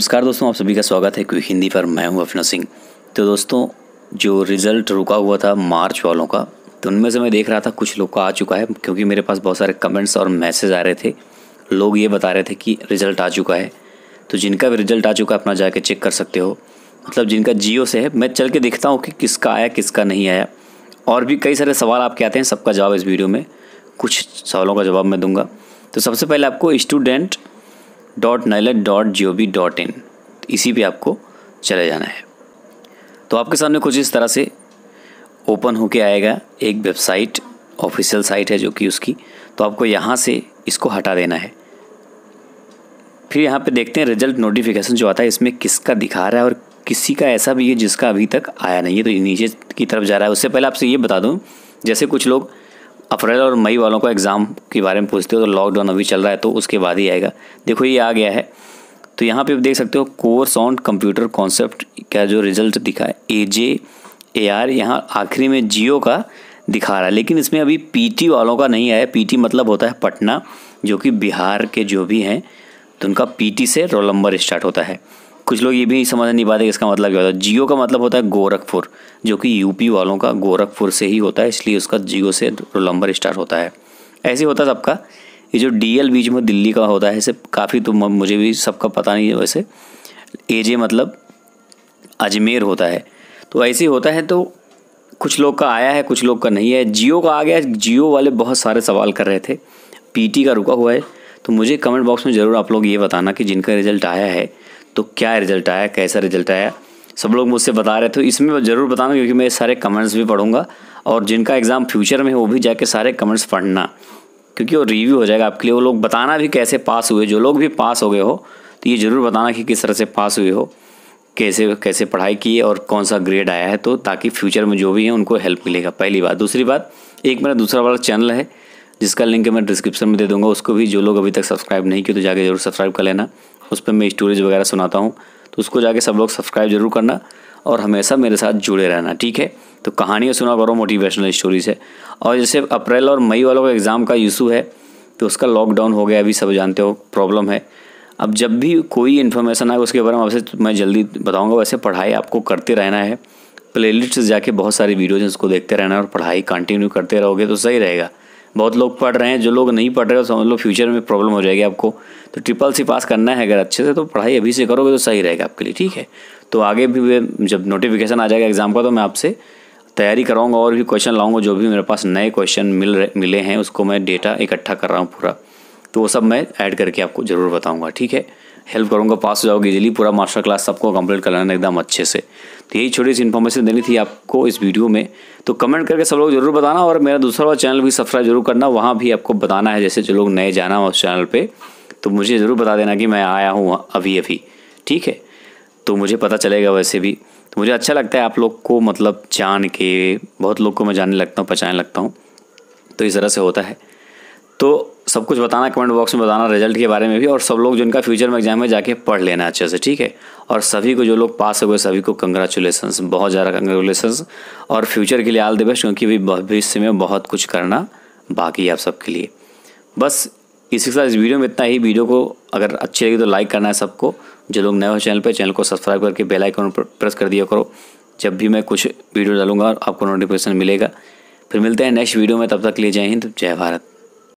नमस्कार दोस्तों आप सभी का स्वागत है क्विक हिंदी पर मैं हूं अफना सिंह तो दोस्तों जो रिज़ल्ट रुका हुआ था मार्च वालों का तो उनमें से मैं देख रहा था कुछ लोग का आ चुका है क्योंकि मेरे पास बहुत सारे कमेंट्स और मैसेज आ रहे थे लोग ये बता रहे थे कि रिज़ल्ट आ चुका है तो जिनका भी रिज़ल्ट आ चुका है अपना जाके चेक कर सकते हो मतलब जिनका जियो से है मैं चल के देखता हूँ कि किसका आया किसका नहीं आया और भी कई सारे सवाल आपके आते हैं सबका जवाब इस वीडियो में कुछ सवालों का जवाब मैं दूंगा तो सबसे पहले आपको student dot NIELIT dot G O V dot in इसी पर आपको चले जाना है तो आपके सामने कुछ इस तरह से ओपन होके आएगा एक वेबसाइट ऑफिशियल साइट है जो कि उसकी तो आपको यहाँ से इसको हटा देना है फिर यहाँ पे देखते हैं रिजल्ट नोटिफिकेशन जो आता है इसमें किसका दिखा रहा है और किसी का ऐसा भी है जिसका अभी तक आया नहीं है तो नीचे की तरफ जा रहा है उससे पहले आपसे ये बता दूँ जैसे कुछ लोग अप्रैल और मई वालों को एग्ज़ाम के बारे में पूछते हो तो लॉकडाउन अभी चल रहा है तो उसके बाद ही आएगा देखो ये आ गया है तो यहाँ पे आप देख सकते हो कोर्स ऑन कंप्यूटर कॉन्सेप्ट का जो रिजल्ट दिखा है ए जे ए आर यहाँ आखिरी में जियो का दिखा रहा है लेकिन इसमें अभी पी वालों का नहीं आया पी मतलब होता है पटना जो कि बिहार के जो भी हैं तो उनका पी से रोल नंबर स्टार्ट होता है कुछ लोग ये भी समझ नहीं पाते कि इसका मतलब क्या होता है जियो का मतलब होता है गोरखपुर जो कि यूपी वालों का गोरखपुर से ही होता है इसलिए उसका जियो से नंबर स्टार्ट होता है ऐसे होता है सबका ये जो डीएल बीच में दिल्ली का होता है इसे काफ़ी तो मुझे भी सबका पता नहीं है वैसे एजे मतलब अजमेर होता है तो ऐसे होता है तो कुछ लोग का आया है कुछ लोग का नहीं है जियो का आ गया जियो वाले बहुत सारे सवाल कर रहे थे पीटी का रुका हुआ है तो मुझे कमेंट बॉक्स में ज़रूर आप लोग ये बताना कि जिनका रिज़ल्ट आया है तो क्या रिजल्ट आया कैसा रिजल्ट आया सब लोग मुझसे बता रहे थे तो इसमें ज़रूर बताना क्योंकि मैं सारे कमेंट्स भी पढ़ूंगा और जिनका एग्ज़ाम फ्यूचर में है वो भी जाके सारे कमेंट्स पढ़ना क्योंकि वो रिव्यू हो जाएगा आपके लिए वो लोग बताना भी कैसे पास हुए जो लोग भी पास हो गए हो तो ये ज़रूर बताना कि किस तरह से पास हुए हो कैसे कैसे पढ़ाई की है और कौन सा ग्रेड आया है तो ताकि फ्यूचर में जो भी है उनको हेल्प मिलेगा पहली बात दूसरी बात एक मेरा दूसरा वाला चैनल है जिसका लिंक मैं डिस्क्रिप्शन में दे दूंगा उसको भी जो लोग अभी तक सब्सक्राइब नहीं किए तो जाके जरूर सब्सक्राइब कर लेना उस पर मैं स्टोरीज़ वगैरह सुनाता हूँ तो उसको जाके सब लोग सब्सक्राइब जरूर करना और हमेशा मेरे साथ जुड़े रहना ठीक है तो कहानियाँ सुना करो मोटिवेशनल स्टोरीज है और जैसे अप्रैल और मई वालों का एग्ज़ाम का इशू है तो उसका लॉकडाउन हो गया अभी सब जानते हो प्रॉब्लम है अब जब भी कोई इन्फॉर्मेशन आए उसके बारे में आपसे मैं जल्दी बताऊँगा वैसे पढ़ाई आपको करते रहना है प्लेलिस्ट से जाके बहुत सारी वीडियोज हैं उसको देखते रहना और पढ़ाई कंटिन्यू करते रहोगे तो सही रहेगा बहुत लोग पढ़ रहे हैं जो लोग नहीं पढ़ रहे हो समझ लो फ्यूचर में प्रॉब्लम हो जाएगी आपको तो ट्रिपल सी पास करना है अगर अच्छे से तो पढ़ाई अभी से करोगे तो सही रहेगा आपके लिए ठीक है तो आगे भी जब नोटिफिकेशन आ जाएगा एग्ज़ाम का तो मैं आपसे तैयारी कराऊंगा और भी क्वेश्चन लाऊंगा जो भी मेरे पास नए क्वेश्चन मिल रहे मिले हैं उसको मैं डेटा इकट्ठा कर रहा हूँ पूरा तो वो सब मैं ऐड करके आपको ज़रूर बताऊँगा ठीक है हेल्प करूँगा पास हो जाओगे इजिली पूरा मास्टर क्लास सबको कंप्लीट लेना एकदम अच्छे से तो यही छोटी सी इन्फॉर्मेशन देनी थी आपको इस वीडियो में तो कमेंट करके सब लोग जरूर बताना और मेरा दूसरा वाला चैनल भी सब्सक्राइब जरूर करना वहाँ भी आपको बताना है जैसे जो लोग नए जाना उस चैनल पर तो मुझे ज़रूर बता देना कि मैं आया हूँ अभी अभी ठीक है तो मुझे पता चलेगा वैसे भी तो मुझे अच्छा लगता है आप लोग को मतलब जान के बहुत लोग को मैं जानने लगता हूँ पहचाने लगता हूँ तो इस तरह से होता है तो सब कुछ बताना कमेंट बॉक्स में बताना रिजल्ट के बारे में भी और सब लोग जिनका फ्यूचर में एग्जाम है जाके पढ़ लेना अच्छे से ठीक है और सभी को जो लोग पास गए सभी को कंग्रेचुलेसन्स बहुत ज़्यादा कंग्रेचुलेसन्स और फ्यूचर के लिए ऑल द बेस्ट क्योंकि अभी भविष्य में बहुत कुछ करना बाकी है आप सबके लिए बस इसी के साथ इस वीडियो में इतना ही वीडियो को अगर अच्छी लगी तो लाइक करना है सबको जो लोग नए हो चैनल पर चैनल को सब्सक्राइब करके बेल आइकन पर प्रेस कर दिया करो जब भी मैं कुछ वीडियो डालूंगा आपको नोटिफिकेशन मिलेगा फिर मिलते हैं नेक्स्ट वीडियो में तब तक के लिए जय हिंद जय भारत